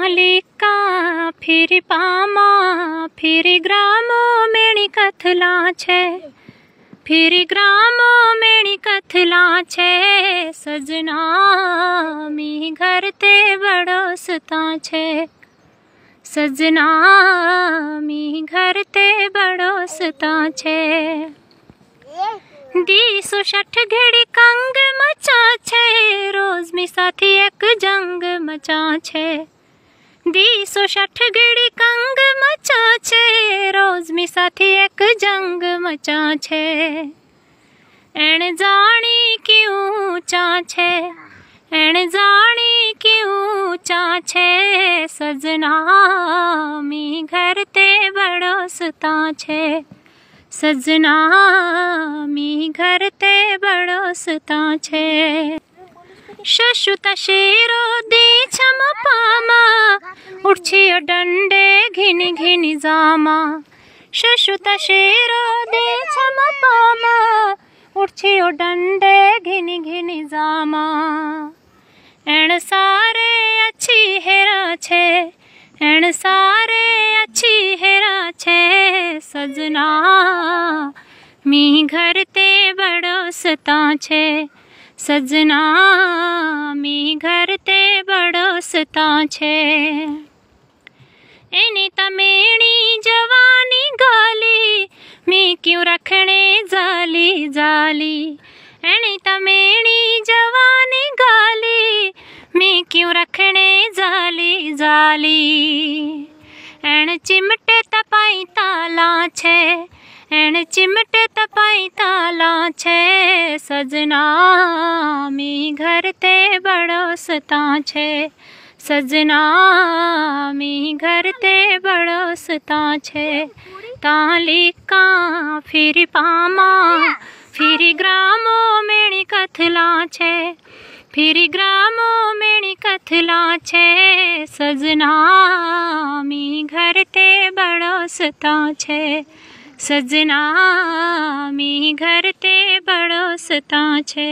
मालिका फिर पामा फिर ग्रामो मेणी कथला छे फिर ग्रामो मेणी कथला छे सजना मी घर ते बड़ो सता छे सजना मी घर ते बड़ो सता छे दीसो छठ घेड़ी कंग मचा छे रोज मी साथी एक जंग मचा छे बीसो षठगड़ी कंग मचा छे रोज मी साथी एक जंग मचा छे एण जानी क्यों चा छे एण जानी क्यों चा छे सजना मी घर ते बड़ो सता छे सजना मी घर ते बड़ो सता छे शशु शेरो दे क्षमा पामा उठ्छियो डंडे घिन घिनी जामा शुशुत दे छम पामा उठियो डंडे घिन घिनी जामा एण सारे अच्छी हेरा छे एण सारे अच्छी हेरा छे सजना मी घर ते बड़ो सता छे સજના મી ઘર તે बड़ो સતા છે એને તમેણી જવાની ગાલી મેં ક્યું રખણે જાલી જાલી એને તમેણી જવાની ગાલી મેં ક્યું રખણે જાલી જાલી એણ ચિમટે તપાઈ તાલા છે એણ ચિમટે पैताला छे सजना मी घर ते बड़ो सता छे सजना मी घर ते बड़ो सता छे का फिर पामा फिर ग्रामो मेणी कथला छे फिर ग्रामो मेणी कथला छे सजना मी घर ते बड़ो सता छे સજના મી ઘર તે બળો સતા છે